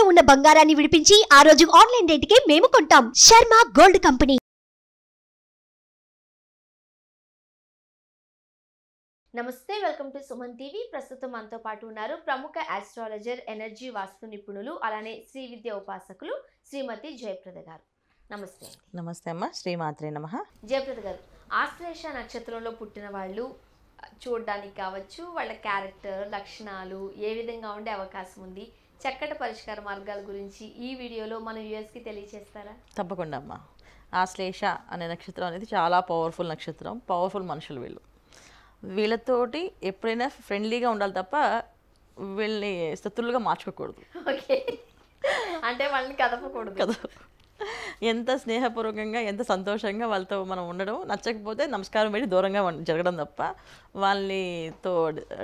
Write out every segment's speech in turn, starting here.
తాకట్టులో ఉన్న బంగారాన్ని విడిపించి ఆ రోజు ఆన్లైన్ రేటుకే మేము కొంటాం శర్మ గోల్డ్ కంపెనీ నమస్తే వెల్కమ్ టు సుమన్ టీవీ ప్రస్తుతం మనతో పాటు ఉన్నారు ప్రముఖ ఆస్ట్రాలజర్ ఎనర్జీ వాస్తు నిపుణులు అలానే శ్రీ విద్య ఉపాసకులు శ్రీమతి జయప్రద గారు నమస్తే నమస్తే అమ్మ శ్రీమాత్రే నమ జయప్రద గారు ఆశ్లేష నక్షత్రంలో పుట్టిన వాళ్ళు చూడడానికి కావచ్చు వాళ్ళ క్యారెక్టర్ లక్షణాలు ఏ విధంగా ఉండే అవకాశం ఉంది చక్కటి పరిష్కార మార్గాల గురించి ఈ వీడియోలో మన యూఎస్కి తెలియజేస్తారా తప్పకుండా అమ్మా శ్లేష అనే నక్షత్రం అనేది చాలా పవర్ఫుల్ నక్షత్రం పవర్ఫుల్ మనుషులు వీళ్ళు వీళ్ళతోటి ఎప్పుడైనా ఫ్రెండ్లీగా ఉండాలి తప్ప వీళ్ళని శత్రులుగా మార్చుకోకూడదు ఓకే అంటే వాళ్ళని కదపకూడదు కదా ఎంత స్నేహపూర్వకంగా ఎంత సంతోషంగా వాళ్ళతో మనం ఉండడం నచ్చకపోతే నమస్కారం పెట్టి దూరంగా జరగడం తప్ప వాళ్ళనితో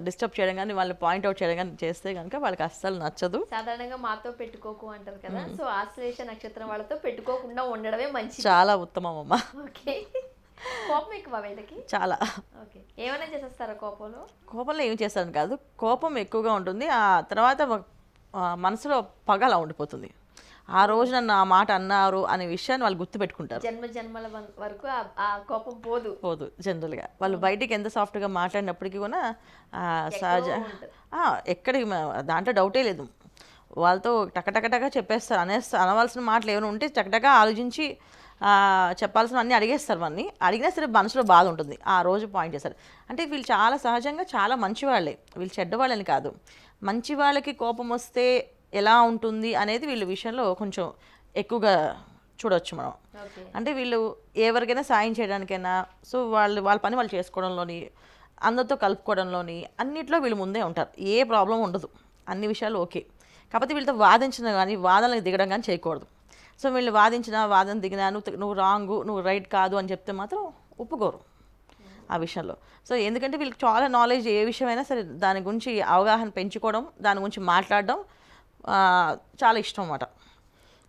డిస్టర్బ్ చేయడం కానీ వాళ్ళని పాయింట్అవుట్ చేయడం కానీ చేస్తే కనుక వాళ్ళకి అస్సలు నచ్చదు సాధారణంగా మాతో పెట్టుకోకు అంటారు కదా సో ఆశ్లేష నక్షత్రం వాళ్ళతో పెట్టుకోకుండా ఉండడమే మంచి చాలా ఉత్తమం అమ్మా ఓకే కోపం ఎక్కువ వీళ్ళకి చాలా ఓకే ఏమైనా చేసేస్తారా కోపంలో కోపంలో ఏం చేస్తాను కాదు కోపం ఎక్కువగా ఉంటుంది ఆ తర్వాత మనసులో పగ అలా ఉండిపోతుంది ఆ రోజు నన్ను ఆ మాట అన్నారు అనే విషయాన్ని వాళ్ళు గుర్తుపెట్టుకుంటారు జన్మ జన్మల వరకు ఆ కోపం పోదు పోదు జనరల్గా వాళ్ళు బయటికి ఎంత సాఫ్ట్గా మాట్లాడినప్పటికీ కూడా సహజ ఎక్కడికి దాంట్లో డౌటే లేదు వాళ్ళతో టకటకటగా చెప్పేస్తారు అనేస్తారు అనవలసిన మాటలు ఏమైనా ఉంటే టకటగా ఆలోచించి చెప్పాల్సిన అన్నీ అడిగేస్తారు వాన్ని అడిగినా సరే మనసులో బాధ ఉంటుంది ఆ రోజు పాయింట్ చేస్తారు అంటే వీళ్ళు చాలా సహజంగా చాలా మంచివాళ్ళే వీళ్ళు చెడ్డవాళ్ళని కాదు మంచి వాళ్ళకి కోపం వస్తే ఎలా ఉంటుంది అనేది వీళ్ళ విషయంలో కొంచెం ఎక్కువగా చూడవచ్చు మనం అంటే వీళ్ళు ఎవరికైనా సాయం చేయడానికైనా సో వాళ్ళు వాళ్ళ పని వాళ్ళు చేసుకోవడంలోని అందరితో కలుపుకోవడంలోని అన్నిట్లో వీళ్ళు ముందే ఉంటారు ఏ ప్రాబ్లం ఉండదు అన్ని విషయాలు ఓకే కాకపోతే వీళ్ళతో వాదించిన కానీ వాదనలకు దిగడం కానీ చేయకూడదు సో వీళ్ళు వాదించిన వాదన దిగినా నువ్వు నువ్వు రాంగ్ నువ్వు రైట్ కాదు అని చెప్తే మాత్రం ఒప్పుకోరు ఆ విషయంలో సో ఎందుకంటే వీళ్ళకి చాలా నాలెడ్జ్ ఏ విషయమైనా సరే దాని గురించి అవగాహన పెంచుకోవడం దాని గురించి మాట్లాడడం చాలా ఇష్టం అన్నమాట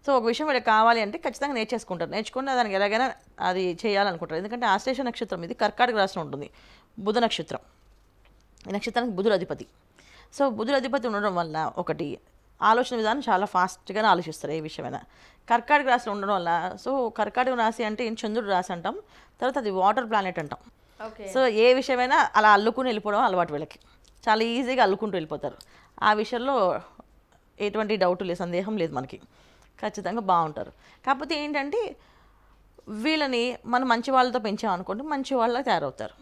సో ఒక విషయం వీళ్ళకి కావాలి అంటే ఖచ్చితంగా నేర్చేసుకుంటారు నేర్చుకుంటే దానికి ఎలాగైనా అది చేయాలనుకుంటారు ఎందుకంటే ఆశ్లేష నక్షత్రం ఇది కర్కాటక రాష్ట్రం ఉంటుంది బుధ నక్షత్రం ఈ నక్షత్రానికి బుధుడు అధిపతి సో బుధుడు అధిపతి ఉండడం వల్ల ఒకటి ఆలోచన విధానం చాలా ఫాస్ట్గానే ఆలోచిస్తారు ఏ విషయమైనా కర్కాటక రాశిలో ఉండడం వల్ల సో కర్కాటక రాశి అంటే ఏం చంద్రుడు రాశి అంటాం తర్వాత అది వాటర్ ప్లానెట్ అంటాం సో ఏ విషయమైనా అలా అల్లుకుని వెళ్ళిపోవడం అలవాటు వీళ్ళకి చాలా ఈజీగా అల్లుకుంటూ వెళ్ళిపోతారు ఆ విషయంలో ఎటువంటి డౌట్ లేదు సందేహం లేదు మనకి ఖచ్చితంగా బాగుంటారు కాకపోతే ఏంటంటే వీళ్ళని మనం మంచి వాళ్ళతో పెంచామనుకోండి మంచి వాళ్ళ తయారవుతారు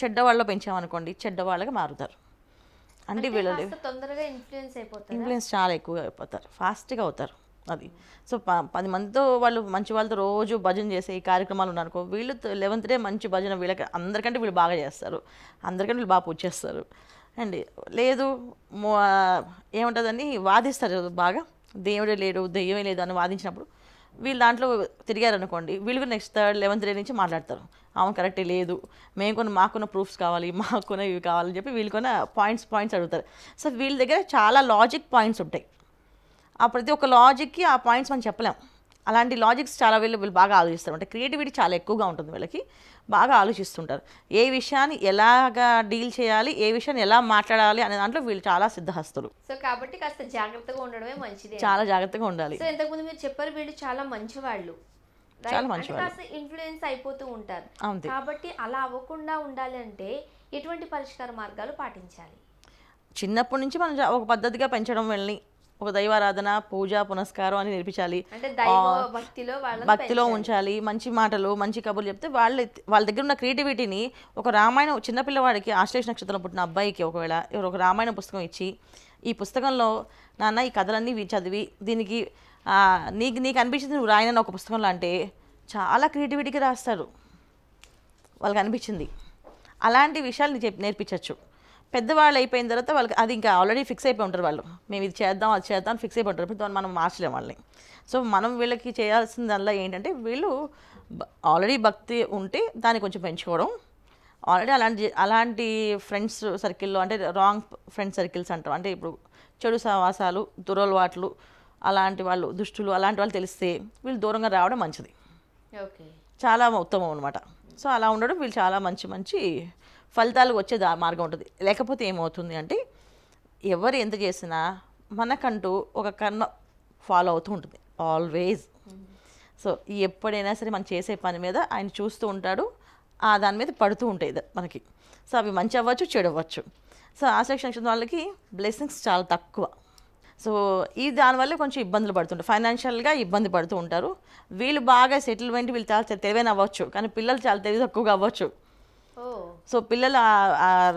చెడ్డ వాళ్ళ పెంచామనుకోండి చెడ్డ వాళ్ళకి మారుతారు అంటే వీళ్ళని తొందరగా ఇన్ఫ్లుయెన్స్ అయిపోతారు ఇన్ఫ్లుయెన్స్ చాలా ఎక్కువ అయిపోతారు ఫాస్ట్గా అవుతారు అది సో పది మందితో వాళ్ళు మంచి వాళ్ళతో రోజు భజన చేసే ఈ కార్యక్రమాలు ఉన్నారనుకో వీళ్ళు లెవెంత్ డే మంచి భజన వీళ్ళకి అందరికంటే వీళ్ళు బాగా చేస్తారు అందరికంటే వీళ్ళు బాగా పూజ చేస్తారు అండి లేదు ఏముంటుందని వాదిస్తారు బాగా దేవుడే లేడు దెయ్యమే లేదు అని వాదించినప్పుడు వీళ్ళు దాంట్లో తిరిగారు అనుకోండి వీళ్ళు నెక్స్ట్ థర్డ్ లెవెన్త్ డే నుంచి మాట్లాడతారు అవును కరెక్టే లేదు మేము కొన్ని మాకున్న ప్రూఫ్స్ కావాలి మాకున్న ఇవి కావాలని చెప్పి వీళ్ళు కొన్ని పాయింట్స్ పాయింట్స్ అడుగుతారు సో వీళ్ళ దగ్గర చాలా లాజిక్ పాయింట్స్ ఉంటాయి ఆ ప్రతి ఒక్క లాజిక్కి ఆ పాయింట్స్ మనం చెప్పలేము అలాంటి లాజిక్స్ చాలా వీళ్ళు వీళ్ళు బాగా ఆలోచిస్తారు అంటే క్రియేటివిటీ చాలా ఎక్కువగా ఉంటుంది వీళ్ళకి బాగా ఆలోచిస్తుంటారు ఏ విషయాన్ని ఎలాగా డీల్ చేయాలి ఏ విషయాన్ని ఎలా మాట్లాడాలి అనే దాంట్లో వీళ్ళు చాలా సిద్ధహస్తులు సో కాబట్టి కాస్త జాగ్రత్తగా ఉండడమే మంచిది చాలా జాగ్రత్తగా ఉండాలి సో ఇంతకుముందు మీరు చెప్పారు వీళ్ళు చాలా మంచి వాళ్ళు చాలా మంచి వాళ్ళు ఇన్ఫ్లుయెన్స్ అయిపోతూ ఉంటారు కాబట్టి అలా అవ్వకుండా ఉండాలి అంటే ఎటువంటి పరిష్కార మార్గాలు పాటించాలి చిన్నప్పటి నుంచి మనం ఒక పద్ధతిగా పెంచడం వెళ్ళి ఒక దైవారాధన పూజ పునస్కారం అని నేర్పించాలి భక్తిలో ఉంచాలి మంచి మాటలు మంచి కబుర్లు చెప్తే వాళ్ళ వాళ్ళ దగ్గర ఉన్న క్రియేటివిటీని ఒక రామాయణం చిన్నపిల్లవాడికి ఆశ్లేష నక్షత్రం పుట్టిన అబ్బాయికి ఒకవేళ ఒక రామాయణ పుస్తకం ఇచ్చి ఈ పుస్తకంలో నాన్న ఈ కథలన్నీ చదివి దీనికి నీకు నీకు అనిపించింది నువ్వు రాయనని ఒక పుస్తకంలో అంటే చాలా క్రియేటివిటీకి రాస్తారు వాళ్ళకి అనిపించింది అలాంటి విషయాలు చెప్పి నేర్పించవచ్చు పెద్దవాళ్ళు అయిపోయిన తర్వాత వాళ్ళకి అది ఇంకా ఆల్రెడీ ఫిక్స్ అయిపోయి ఉంటారు వాళ్ళు మేము ఇది చేద్దాం అది చేద్దాం ఫిక్స్ అయిపోయి ఉంటారు మనం మార్చలేం వాళ్ళని సో మనం వీళ్ళకి దానిలో ఏంటంటే వీళ్ళు ఆల్రెడీ భక్తి ఉంటే దాన్ని కొంచెం పెంచుకోవడం ఆల్రెడీ అలాంటి అలాంటి ఫ్రెండ్స్ సర్కిల్లో అంటే రాంగ్ ఫ్రెండ్ సర్కిల్స్ అంటారు అంటే ఇప్పుడు చెడు సవాసాలు దురలవాట్లు అలాంటి వాళ్ళు దుష్టులు అలాంటి వాళ్ళు తెలిస్తే వీళ్ళు దూరంగా రావడం మంచిది ఓకే చాలా ఉత్తమం అనమాట సో అలా ఉండడం వీళ్ళు చాలా మంచి మంచి ఫలితాలు వచ్చే దా మార్గం ఉంటుంది లేకపోతే ఏమవుతుంది అంటే ఎవరు ఎంత చేసినా మనకంటూ ఒక కర్మ ఫాలో అవుతూ ఉంటుంది ఆల్వేజ్ సో ఎప్పుడైనా సరే మనం చేసే పని మీద ఆయన చూస్తూ ఉంటాడు ఆ దాని మీద పడుతూ ఉంటాయి మనకి సో అవి మంచి అవ్వచ్చు చెడు అవ్వచ్చు సో ఆసక్తి నక్షత్రం వాళ్ళకి బ్లెస్సింగ్స్ చాలా తక్కువ సో ఈ దానివల్ల కొంచెం ఇబ్బందులు పడుతుంటారు ఫైనాన్షియల్గా ఇబ్బంది పడుతూ ఉంటారు వీళ్ళు బాగా సెటిల్మెంట్ వీళ్ళు చాలా తెలివైన అవ్వచ్చు కానీ పిల్లలు చాలా తెలివి తక్కువగా అవ్వచ్చు సో పిల్లలు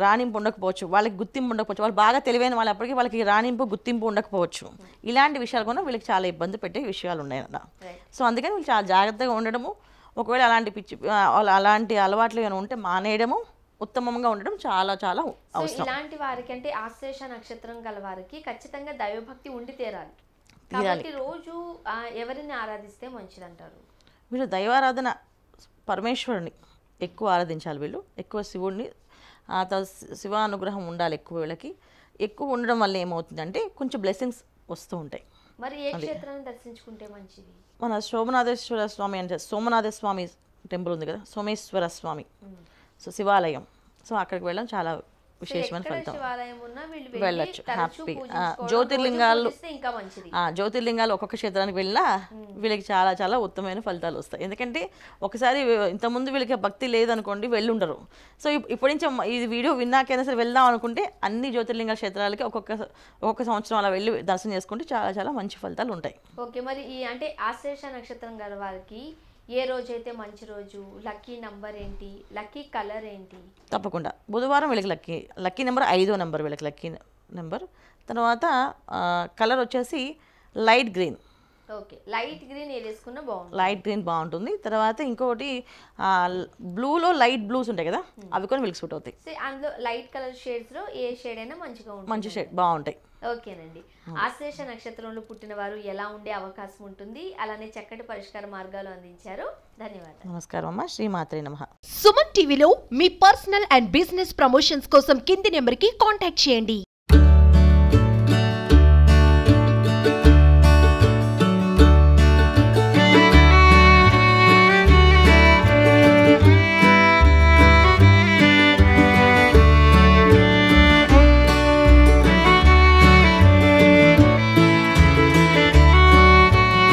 రాణింపు ఉండకపోవచ్చు వాళ్ళకి గుర్తింపు ఉండకపోవచ్చు వాళ్ళు బాగా తెలివైన వాళ్ళప్పటికీ వాళ్ళకి రాణింపు గుర్తింపు ఉండకపోవచ్చు ఇలాంటి విషయాలు కూడా వీళ్ళకి చాలా ఇబ్బంది పెట్టే విషయాలు ఉన్నాయి అన్న సో అందుకని వీళ్ళు చాలా జాగ్రత్తగా ఉండడము ఒకవేళ అలాంటి పిచ్చి అలాంటి అలవాట్లు ఏమైనా ఉంటే మానేయడము ఉత్తమంగా ఉండడం చాలా చాలా అవసరం ఇలాంటి వారికి అంటే ఆశ్లేష నక్షత్రం గల వారికి ఖచ్చితంగా దైవభక్తి ఉండి తీరాలి కాబట్టి రోజు ఎవరిని ఆరాధిస్తే మంచిదంటారు మీరు దైవారాధన పరమేశ్వరుని ఎక్కువ ఆరాధించాలి వీళ్ళు ఎక్కువ శివుడిని ఆ తర్వాత శివ అనుగ్రహం ఉండాలి ఎక్కువ వీళ్ళకి ఎక్కువ ఉండడం వల్ల ఏమవుతుందంటే కొంచెం బ్లెస్సింగ్స్ వస్తూ ఉంటాయి మరి దర్శించుకుంటే మంచిది మన సోమనాథేశ్వర స్వామి అంటే సోమనాథ స్వామి టెంపుల్ ఉంది కదా సోమేశ్వర స్వామి సో శివాలయం సో అక్కడికి వెళ్ళడం చాలా విశేషమైన ఫలితం వెళ్ళొచ్చు హ్యాపీ జ్యోతిర్లింగాలు జ్యోతిర్లింగాలు ఒక్కొక్క క్షేత్రానికి వెళ్ళినా వీళ్ళకి చాలా చాలా ఉత్తమమైన ఫలితాలు వస్తాయి ఎందుకంటే ఒకసారి ఇంతకుముందు వీళ్ళకి భక్తి లేదనుకోండి వెళ్ళుండరు సో ఇప్పటి నుంచి ఈ వీడియో విన్నాకైనా సరే వెళ్దాం అనుకుంటే అన్ని జ్యోతిర్లింగ క్షేత్రాలకి ఒక్కొక్క ఒక్కొక్క సంవత్సరం అలా వెళ్ళి దర్శనం చేసుకుంటే చాలా చాలా మంచి ఫలితాలు ఉంటాయి ఓకే మరి ఈ అంటే ఆశ్లేష నక్షత్రం గల వారికి ఏ రోజైతే మంచి రోజు లక్కీ నంబర్ ఏంటి లక్కీ కలర్ ఏంటి తప్పకుండా బుధవారం వీళ్ళకి లక్కీ లక్కీ నెంబర్ ఐదో నెంబర్ వీళ్ళకి లక్కీ నెంబర్ తర్వాత కలర్ వచ్చేసి light green okay light green ఏది వేసుకున్నా బాగుంటుంది లైట్ గ్రీన్ బాగుంటుంది తర్వాత ఇంకొకటి బ్లూలో లైట్ బ్లూస్ ఉంటాయి కదా అవి కూడా వీళ్ళకి సూట్ అవుతాయి అందులో లైట్ కలర్ షేడ్స్లో ఏ షేడ్ అయినా మంచిగా ఉంటుంది మంచి షేడ్ బాగుంటాయి ఓకేనండి ఆశ్లేష నక్షత్రంలో పుట్టిన వారు ఎలా ఉండే అవకాశం ఉంటుంది అలానే చక్కటి పరిష్కార మార్గాలు అందించారు ధన్యవాదాలు నమస్కారం అమ్మ శ్రీమాత్రే నమ సుమన్ టీవీలో మీ పర్సనల్ అండ్ బిజినెస్ ప్రమోషన్స్ కోసం కింది నెంబర్కి కాంటాక్ట్ చేయండి